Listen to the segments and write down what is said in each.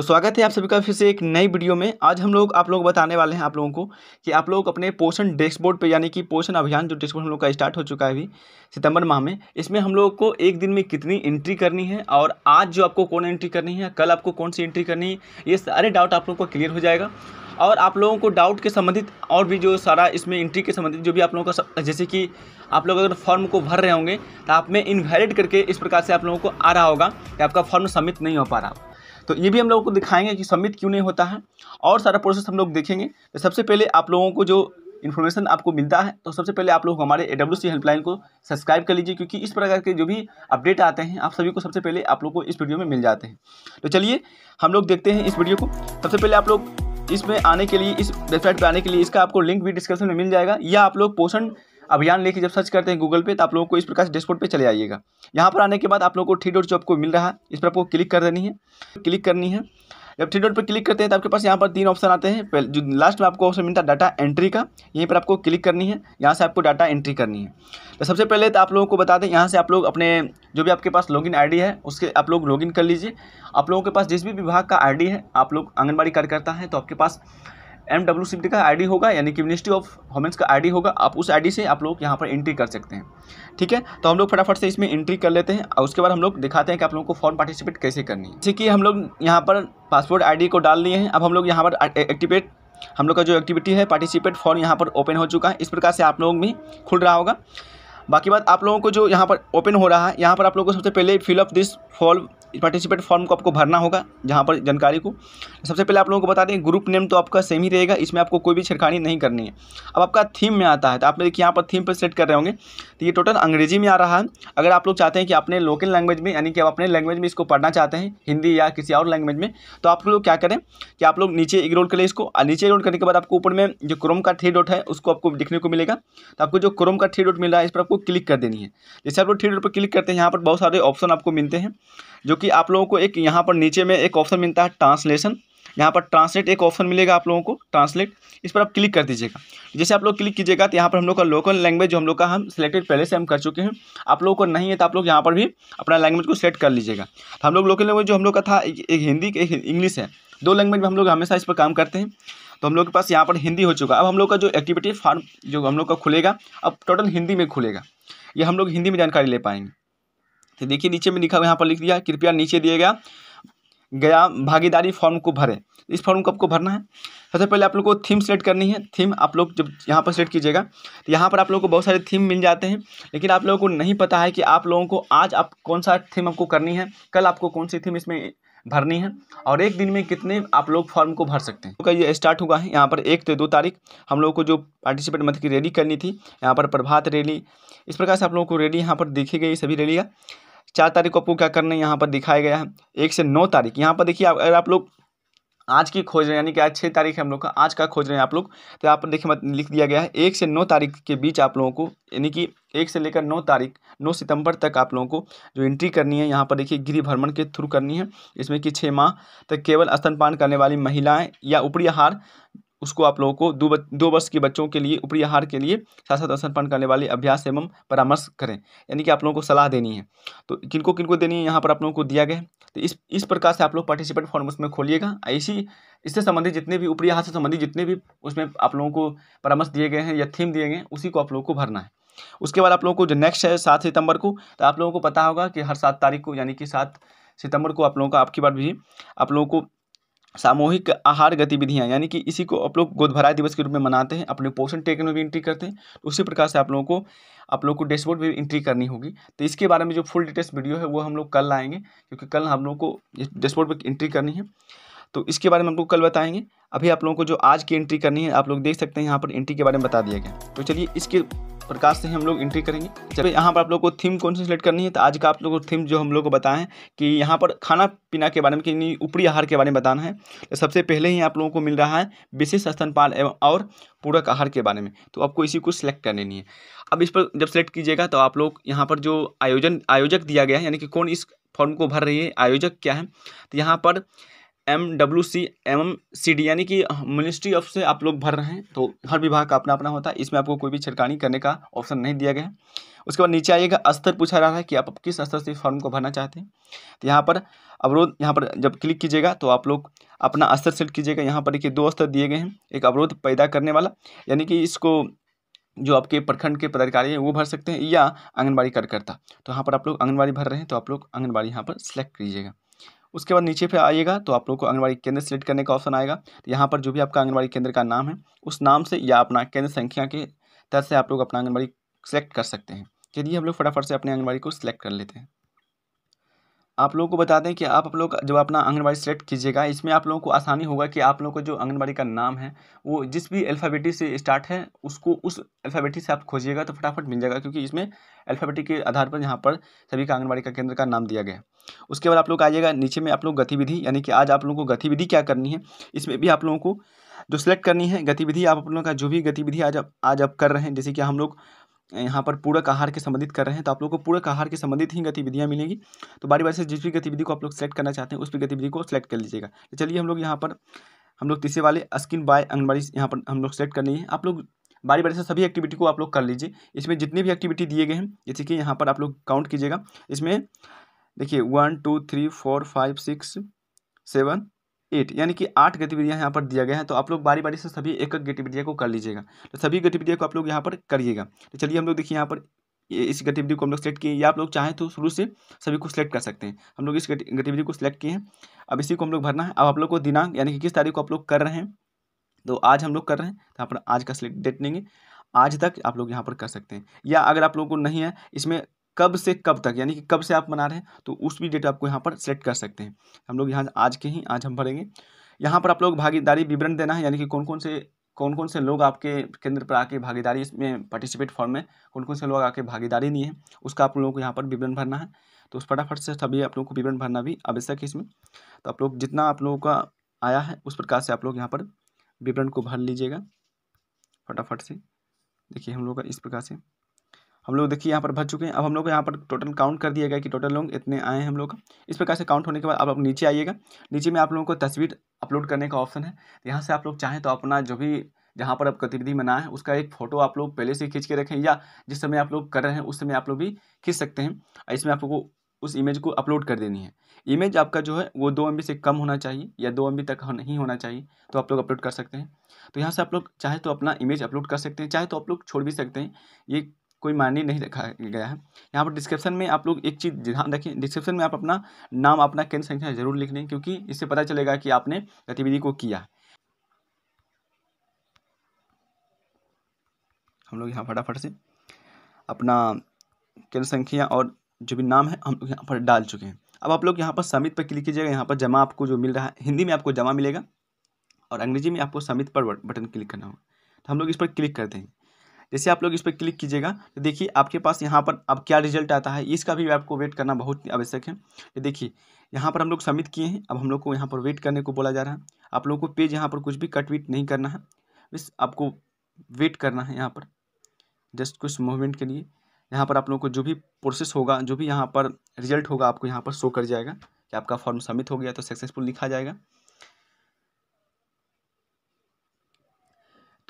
तो स्वागत है आप सभी का फिर से एक नई वीडियो में आज हम लोग आप लोग बताने वाले हैं आप लोगों को कि आप लोग अपने पोषण डैशबोर्ड पे यानी कि पोषण अभियान जो डैशबोर्ड हम लोग का स्टार्ट हो चुका है अभी सितंबर माह में इसमें हम लोगों को एक दिन में कितनी एंट्री करनी है और आज जो आपको कौन एंट्री करनी है कल आपको कौन सी एंट्री करनी है ये सारे डाउट आप लोगों को क्लियर हो जाएगा और आप लोगों को डाउट के संबंधित और भी जो सारा इसमें एंट्री के संबंधित जो भी आप लोगों का जैसे कि आप लोग अगर फॉर्म को भर रहे होंगे तो आप में इनवैलिड करके इस प्रकार से आप लोगों को आ रहा होगा कि आपका फॉर्म सबमिट नहीं हो पा रहा तो ये भी हम लोगों को दिखाएंगे कि सबमिट क्यों नहीं होता है और सारा प्रोसेस हम लोग देखेंगे तो सबसे पहले आप लोगों को जो इन्फॉर्मेशन आपको मिलता है तो सबसे पहले आप लोग हमारे ए हेल्पलाइन को सब्सक्राइब कर लीजिए क्योंकि इस प्रकार के जो भी अपडेट आते हैं आप सभी को सबसे पहले आप लोग को इस वीडियो में मिल जाते हैं तो चलिए हम लोग देखते हैं इस वीडियो को सबसे पहले आप लोग इसमें आने के लिए इस वेबसाइट पर आने के लिए इसका आपको लिंक भी डिस्क्रिप्शन में मिल जाएगा या आप लोग पोषण अभियान लेके जब सर्च करते हैं गूगल पे तो आप लोगों को इस प्रकार से डैशबोर्ड पे चले आइएगा यहाँ पर आने के बाद आप लोगों को थ्री डॉट जो आपको मिल रहा है इस पर आपको क्लिक कर देनी है क्लिक करनी है जब थ्री डॉट पर क्लिक करते हैं तो आपके पास यहाँ पर तीन ऑप्शन आते हैं जो लास्ट में आपको ऑप्शन मिलता है डाटा एंट्री का यहीं पर आपको क्लिक करनी है यहाँ से आपको डाटा एंट्री करनी है तो सबसे पहले तो आप लोगों को बता दें यहाँ से आप लोग अपने जो भी आपके पास लॉगिन आईडी है उसके आप लोग लॉगिन कर लीजिए आप लोगों के पास जिस भी विभाग का आईडी है आप लोग आंगनबाड़ी कार्यकर्ता हैं तो आपके पास एम डब्ल्यू सी का आई डी होगा यानी कि मिनिस्ट्री ऑफ होमेंस का आई डी होगा आप उस आई डी से आप लोग यहाँ पर एंट्री कर सकते हैं ठीक है तो हम लोग फटाफट से इसमें एंट्री कर लेते हैं और उसके बाद हम लोग दिखाते हैं कि आप लोगों को फॉर्म पार्टिसिपेट कैसे करनी है ठीक है हम लोग यहाँ पर पासपोर्ट आई डी को डाल लिए हैं अब हम लोग यहाँ पर एक्टिवेट हम लोग का जो एक्टिविटी है पार्टिसिपेट फॉर्म यहाँ पर ओपन हो चुका है इस प्रकार से आप लोगों में खुल रहा होगा बाकी बात आप लोगों को जो यहाँ पर ओपन हो रहा है यहाँ पर आप लोगों को सबसे पहले fill up this form participate form को आपको भरना होगा जहाँ पर जानकारी को सबसे पहले आप लोगों को बता दें ग्रुप नेम तो आपका सेम ही रहेगा इसमें आपको कोई भी छिड़खानी नहीं करनी है अब आपका थीम में आता है तो आप देखिए यहाँ पर थीम पर सेट कर रहे होंगे तो ये टोटल अंग्रेजी में आ रहा है अगर आप लोग चाहते हैं कि अपने लोकल लैंग्वेज में यानी कि आप अपने लैंग्वेज में इसको पढ़ना चाहते हैं हिंदी या किसी और लैंग्वेज में तो आप लोग क्या करें कि आप लोग नीचे इग्रोल करें इसको नीचे इग्रोल करने के बाद आपको ऊपर में जो क्रोम का थ्री डॉट है उसको आपको देखने को मिलेगा तो आपको जो क्रोम का थ्री डॉट मिल रहा है इस पर आपको क्लिक कर देनी है जैसे आप लोग थ्री डॉट पर क्लिक करते हैं यहाँ पर बहुत सारे ऑप्शन आपको मिलते हैं जो कि आप लोगों को एक यहाँ पर नीचे में एक ऑप्शन मिलता है ट्रांसलेशन यहाँ पर ट्रांसलेट एक ऑप्शन मिलेगा आप लोगों को ट्रांसलेट इस पर आप क्लिक कर दीजिएगा जैसे आप लोग क्लिक कीजिएगा तो यहाँ पर हम लोग का लोकल लैंग्वेज जो हम लोग का हम सिलेक्टेड पहले से हम कर चुके हैं आप लोगों को नहीं है तो आप लोग यहाँ पर भी अपना लैंग्वेज को सेलेक्ट कर लीजिएगा तो हम लोग लोकल लैंग्वेज जो हम लोग का था एक हिंदी एक इंग्लिश है दो लैंग्वेज में हम लोग हमेशा इस पर काम करते हैं तो हम लोग के पास यहाँ पर हिंदी हो चुका अब हम लोग का जो एक्टिविटी फार्म जो हम लोग का खुलेगा अब टोटल हिंदी में खुलेगा ये हम लोग हिंदी में जानकारी ले पाएंगे तो देखिए नीचे में लिखा हुआ यहाँ पर लिख दिया कृपया नीचे दिए गया गया भागीदारी फॉर्म को भरे इस फॉर्म को आपको भरना है सबसे पहले आप लोग को थीम सेलेक्ट करनी है थीम आप लोग जब यहाँ पर सेलेक्ट कीजिएगा तो यहाँ पर आप लोगों को बहुत सारे थीम मिल जाते हैं लेकिन आप लोगों को नहीं पता है कि आप लोगों को आज आप कौन सा थीम आपको करनी है कल आपको कौन सी थीम इसमें भरनी है और एक दिन में कितने आप लोग फॉर्म को भर सकते हैं तो ये स्टार्ट हुआ है यहाँ पर एक से दो तारीख हम लोगों को जो पार्टिसिपेट मतलब की रैली करनी थी यहाँ पर प्रभात रैली इस प्रकार से आप लोगों को रैली यहाँ पर देखी गई सभी रैलियाँ चार तारीख को आपको क्या करना है यहाँ पर दिखाया गया है एक से नौ तारीख यहाँ पर देखिए अगर आप लोग आज की खोज रहे हैं यानी कि आज छः तारीख है हम लोग का आज का खोज रहे हैं आप लोग तो यहाँ पर देखिए मत लिख दिया गया है एक से नौ तारीख के बीच आप लोगों को यानी कि एक से लेकर नौ तारीख नौ सितंबर तक आप लोगों को जो एंट्री करनी है यहाँ पर देखिए गृह भ्रमण के थ्रू करनी है इसमें कि छः माह तक केवल स्तनपान करने वाली महिलाएँ या ऊपरी आहार उसको आप लोगों को दो दो वर्ष के बच्चों के लिए ऊपरी आहार के लिए साथ साथ स्तनपान करने वाले अभ्यास एवं परामर्श करें यानी कि आप लोगों को सलाह देनी है तो किनको किनको देनी है यहाँ पर आप लोगों को दिया गया है तो इस इस प्रकार से आप लोग पार्टिसिपेट फॉर्म उसमें खोलिएगा इसी इससे संबंधित जितने भी ऊपरी आहार से संबंधित जितने भी उसमें आप लोगों को परामर्श दिए गए हैं या थीम दिए गए हैं उसी को आप लोगों को भरना है उसके बाद आप लोगों को जो नेक्स्ट है सात सितंबर को तो आप लोगों को पता होगा कि हर सात तारीख को यानी कि सात सितंबर को आप लोगों का आपकी बार भी आप लोगों को सामूहिक आहार गतिविधियाँ यानी कि इसी को आप लोग गोदभराई दिवस के रूप में मनाते हैं अपने पोषण टेकन में भी एंट्री करते हैं तो उसी प्रकार से आप लोगों को आप लोग को डैशबोर्ड भी एंट्री करनी होगी तो इसके बारे में जो फुल डिटेल्स वीडियो है वो हम लोग कल लाएंगे क्योंकि कल हम लोग को डैशबोर्ड पर एंट्री करनी है तो इसके बारे में हम लोग कल बताएंगे अभी आप लोगों को जो आज की एंट्री करनी है आप लोग देख सकते हैं यहाँ पर एंट्री के बारे में बता दिया गया तो चलिए इसके प्रकार से हम लोग एंट्री करेंगे जब यहाँ पर आप लोग को थीम कौन सी सिलेक्ट करनी है तो आज का आप लोग को थीम जो हम लोग को बताएं कि यहाँ पर खाना पीना के बारे में कि ऊपरी आहार के बारे में बताना है तो सबसे पहले ही आप लोगों को मिल रहा है विशेष स्तनपान एवं और पूरक आहार के बारे में तो आपको इसी को सिलेक्ट कर लेनी है अब इस पर जब सिलेक्ट कीजिएगा तो आप लोग यहाँ पर जो आयोजन आयोजक दिया गया है यानी कि कौन इस फॉर्म को भर रही है आयोजक क्या है तो यहाँ पर M W C M C D यानी कि मिनिस्ट्री ऑफ से आप लोग भर रहे हैं तो हर विभाग का अपना अपना होता है इसमें आपको कोई भी छिड़कानी करने का ऑप्शन नहीं दिया गया है उसके बाद नीचे आइएगा स्तर पूछा रहा है कि आप किस स्तर से फॉर्म को भरना चाहते हैं तो यहाँ पर अवरोध यहाँ पर जब क्लिक कीजिएगा तो आप लोग अपना स्तर सेट कीजिएगा यहाँ पर देखिए दो स्तर दिए गए हैं एक अवरोध पैदा करने वाला यानी कि इसको जो आपके प्रखंड के पदाधिकारी हैं वो भर सकते हैं या आंगनबाड़ी कार्यकर्ता तो यहाँ पर आप लोग आंगनबाड़ी भर रहे हैं तो आप लोग आंगनबाड़ी यहाँ पर सेलेक्ट कीजिएगा उसके बाद नीचे फिर आइएगा तो आप लोग को आंगनबाड़ी केंद्र सेलेक्ट करने का ऑप्शन आएगा तो यहाँ पर जो भी आपका आंगनबाड़ी केंद्र का नाम है उस नाम से या अपना केंद्र संख्या के तहत से आप लोग अपना आंगनबाड़ी सेलेक्ट कर सकते हैं चलिए हम लोग फटाफट से अपने आंगनबाड़ी को सिलेक्ट कर लेते हैं आप लोगों को बता दें कि आप लोग जब अपना आंगनबाड़ी सेलेक्ट कीजिएगा इसमें आप लोगों को आसानी होगा कि आप लोगों को जो आंगनबाड़ी का नाम है वो जिस भी अल्फाबेटी से स्टार्ट है उसको उस अल्फ़ाबेटी से आप खोजिएगा तो फटाफट मिल जाएगा क्योंकि इसमें अल्फ़ाबेटी के आधार पर यहाँ पर सभी का आंगनबाड़ी का केंद्र का नाम दिया गया उसके बाद आप लोग आइएगा नीचे में आप लोग गतिविधि यानी कि आज आप लोगों को गतिविधि क्या करनी है इसमें भी आप लोगों को जो सिलेक्ट करनी है गतिविधि आप लोगों का जो भी गतिविधि आज आप आज आप कर रहे हैं जैसे कि हम लोग यहाँ पर पूरक आहार के संबंधित कर रहे हैं तो आप लोग को पूरक आहार के संबंधित ही गतिविधियाँ मिलेंगी तो बारी बारी से जिस भी गतिविधि को आप लोग सेलेक्ट करना चाहते हैं उस भी गतिविधि को सेलेक्ट कर लीजिएगा तो चलिए हम लोग यहाँ पर हम लोग तीसरे वाले स्किन बाय अंगनबाड़ी यहाँ पर हम लोग सेलेक्ट करनी है आप लोग बारी बारी से सभी एक्टिविटी को आप लोग कर लीजिए इसमें जितनी भी एक्टिविटी दिए गए हैं जैसे कि यहाँ पर आप लोग काउंट कीजिएगा इसमें देखिए one two three four five six seven eight यानी कि आठ गतिविधियां यहाँ पर दिया गया है तो आप लोग बारी बारी से सभी एक एक गतिविधियाँ को कर लीजिएगा तो सभी गतिविधियों को आप लोग यहाँ पर करिएगा तो चलिए हम लोग देखिए यहाँ पर इस गतिविधि को हम लोग सेलेक्ट किए या आप लोग चाहें तो शुरू से सभी को सिलेक्ट कर सकते हैं हम लोग इस गतिविधि को सिलेक्ट किए हैं अब इसी को हम लोग भरना है अब आप लोग को दिनांक यानी कि किस तारीख को आप लोग कर रहे हैं तो आज हम लोग कर रहे हैं तो यहाँ पर आज का सिलेक्ट डेट लेंगे आज तक आप लोग यहाँ पर कर सकते हैं या अगर आप लोगों को नहीं है इसमें कब से कब तक यानी कि कब से आप मना रहे हैं तो उस भी डेट आपको यहाँ पर सेलेक्ट कर सकते हैं हम लोग यहाँ आज के ही आज हम भरेंगे यहाँ पर आप लोग भागीदारी विवरण देना है यानी कि कौन कौन से कौन कौन से लोग आपके केंद्र पर आके भागीदारी इसमें पार्टिसिपेट फॉर्म में कौन कौन से लोग आके भागीदारी नहीं है उसका आप लोगों को यहाँ पर विवरण भरना है तो उस फटाफट से सभी आप लोगों को विवरण भरना भी आवश्यक है इसमें तो आप लोग जितना आप लोगों का आया है उस प्रकार से आप लोग यहाँ पर विवरण को भर लीजिएगा फटाफट से देखिए हम लोग का इस प्रकार से हम लोग देखिए यहाँ पर भर चुके हैं अब हम लोग यहाँ पर टोटल काउंट कर दिया गया कि टोटल लोग इतने आए हैं हम लोग इस प्रकार से काउंट होने के बाद अब आप नीचे आइएगा नीचे में आप लोगों को तस्वीर अपलोड करने का ऑप्शन है यहाँ से आप लोग चाहें तो अपना जो भी जहाँ पर आप गतिविधि हैं उसका एक फ़ोटो आप लोग पहले से खींच के रखें या जिस समय आप लोग कर रहे हैं उस समय आप लोग भी खींच सकते हैं इसमें आप लोग को उस इमेज को अपलोड कर देनी है इमेज आपका जो है वो दो एम से कम होना चाहिए या दो एम तक नहीं होना चाहिए तो आप लोग अपलोड कर सकते हैं तो यहाँ से आप लोग चाहे तो अपना इमेज अपलोड कर सकते हैं चाहे तो आप लोग छोड़ भी सकते हैं ये कोई मायने नहीं रखा गया है यहाँ पर डिस्क्रिप्शन में आप लोग एक चीज़ ध्यान रखें डिस्क्रिप्शन में आप अपना नाम अपना केंद्र संख्या जरूर लिख लें क्योंकि इससे पता चलेगा कि आपने गतिविधि को किया हम लोग यहाँ फटाफट से अपना केंद्र संख्या और जो भी नाम है हम लोग यहाँ पर डाल चुके हैं अब आप लोग यहाँ पर समित पर क्लिक कीजिएगा यहाँ पर जमा आपको जो मिल रहा है हिंदी में आपको जमा मिलेगा और अंग्रेजी में आपको समित पर बटन क्लिक करना होगा तो हम लोग इस पर क्लिक करते हैं जैसे आप लोग इस पर क्लिक कीजिएगा तो देखिए आपके पास यहाँ पर अब क्या रिजल्ट आता है इसका भी आपको वेट करना बहुत आवश्यक है तो देखिए यहाँ पर हम लोग सबमिट किए हैं अब हम लोग को यहाँ पर वेट करने को बोला जा रहा है आप लोगों को पेज यहाँ पर कुछ भी कट वीट नहीं करना है बस आपको वेट करना है यहाँ पर जस्ट कुछ मूवमेंट के लिए यहाँ पर आप लोगों को जो भी प्रोसेस होगा जो भी यहाँ पर रिजल्ट होगा आपको यहाँ पर शो कर जाएगा कि आपका फॉर्म सबमिट हो गया तो सक्सेसफुल लिखा जाएगा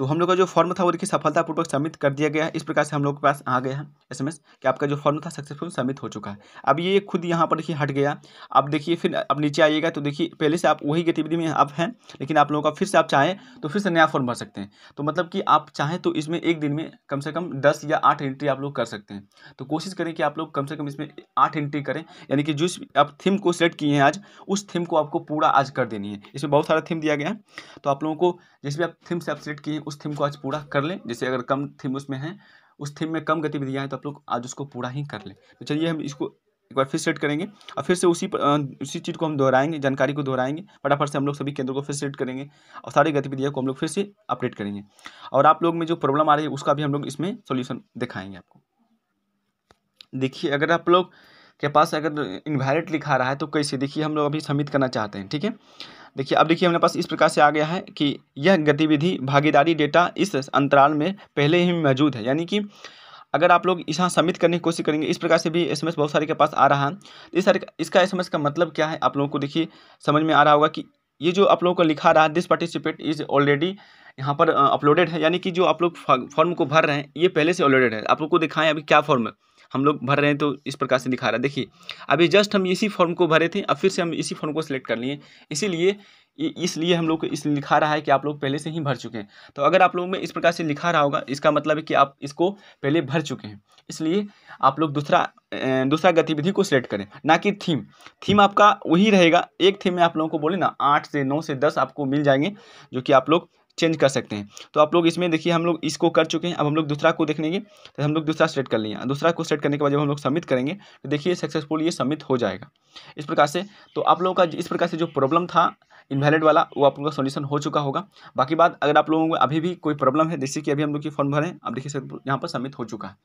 तो हम लोग का जो फॉर्म था वो देखिए सफलतापूर्वक सबमिट कर दिया गया है इस प्रकार से हम लोग के पास आ गया है एसएमएस कि आपका जो फॉर्म था सक्सेसफुल सबमिट हो चुका है अब ये खुद यहाँ पर देखिए हट गया अब देखिए फिर अब नीचे आइएगा तो देखिए पहले से आप वही गतिविधि में आप हैं लेकिन आप लोगों का फिर से आप चाहें तो फिर से नया फॉर्म भर सकते हैं तो मतलब कि आप चाहें तो इसमें एक दिन में कम से कम दस या आठ एंट्री आप लोग कर सकते हैं तो कोशिश करें कि आप लोग कम से कम इसमें आठ एंट्री करें यानी कि जिस आप थीम को सिलेक्ट किए हैं आज उस थीम को आपको पूरा आज कर देनी है इसमें बहुत सारा थीम दिया गया है तो आप लोगों को जिस भी आप थीम से आप सिलेक्ट किए हैं उस थीम को आज पूरा कर लें जैसे अगर कम थीम उसमें है उस थीम में कम गतिविधियाँ हैं तो आप लोग आज उसको पूरा ही कर लें तो चलिए हम इसको एक बार फिर सेट करेंगे और फिर से उसी उसी चीज़ को हम दोहराएंगे जानकारी को दोहराएंगे फटाफट से हम लोग सभी केंद्रों को फिर सेट करेंगे और सारी गतिविधियों को हम लोग फिर से अपडेट करेंगे और आप लोग में जो प्रॉब्लम आ रही है उसका भी हम लोग इसमें सोल्यूशन दिखाएंगे आपको देखिए अगर आप लोग के पास अगर इन्वायरेट लिखा रहा है तो कैसे देखिए हम लोग अभी सबमिट करना चाहते हैं ठीक है देखिए अब देखिए हमारे पास इस प्रकार से आ गया है कि यह गतिविधि भागीदारी डेटा इस अंतराल में पहले ही मौजूद है यानी कि अगर आप लोग यहाँ सबमिट करने की कोशिश करेंगे इस प्रकार से भी एसएमएस बहुत सारे के पास आ रहा है इस सारे इसका एसएमएस का मतलब क्या है आप लोगों को देखिए समझ में आ रहा होगा कि ये जो आप लोगों को लिखा रहा है दिस पार्टिसिपेट इज ऑलरेडी यहाँ पर अपलोडेड है यानी कि जो आप लोग फॉर्म को भर रहे हैं ये पहले से ऑलरेडेड है आप लोग को दिखाएं अभी क्या फॉर्म है हम लोग भर रहे हैं तो इस प्रकार से दिखा रहा है देखिए अभी जस्ट हम इसी फॉर्म को भरे थे अब फिर से हम इसी फॉर्म को सिलेक्ट कर लिए इसीलिए इसलिए हम लोग को इस लिखा रहा है कि आप लोग पहले से ही भर चुके हैं तो अगर आप लोगों में इस प्रकार से लिखा रहा होगा इसका मतलब है कि आप इसको पहले भर चुके हैं इसलिए आप लोग दूसरा दूसरा गतिविधि को सिलेक्ट करें ना कि थीम थीम आपका वही रहेगा एक थीम में आप लोगों को बोले ना आठ से नौ से दस आपको मिल जाएंगे जो कि आप लोग चेंज कर सकते हैं तो आप लोग इसमें देखिए हम लोग इसको कर चुके हैं अब हम लोग दूसरा को देखने तो हम लोग दूसरा सेलेक्ट कर लेंगे दूसरा को सेलेक्ट करने के बाद जब हम लोग सबमिट करेंगे तो देखिए सक्सेसफुल ये सबमिट हो जाएगा इस प्रकार से तो आप लोगों का इस प्रकार से जो प्रॉब्लम था इनवैलिड वाला वो आप लोगों का सोल्यूशन हो चुका होगा बाकी बात अगर आप लोगों को अभी भी कोई प्रॉब्लम है जैसे कि अभी हम लोग की फॉर्म भरें आप देखिए यहाँ पर सबमिट हो चुका है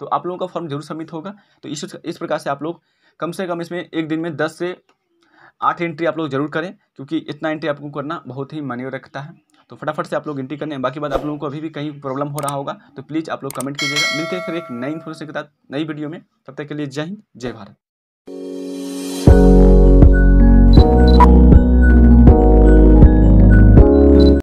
तो आप लोगों का फॉर्म जरूर सबमिट होगा तो इस इस प्रकार से आप लोग कम से कम इसमें एक दिन में दस से आठ एंट्री आप लोग जरूर करें क्योंकि इतना एंट्री आपको करना बहुत ही मान्य रखता है तो फटाफट से आप लोग एंट्री करने बाकी बात आप लोगों को अभी भी कहीं प्रॉब्लम हो रहा होगा तो प्लीज़ आप लोग कमेंट कीजिएगा मिलते हैं फिर एक नई इन्फॉर्मेशन के साथ नई वीडियो में तब तक के लिए जय हिंद जय भारत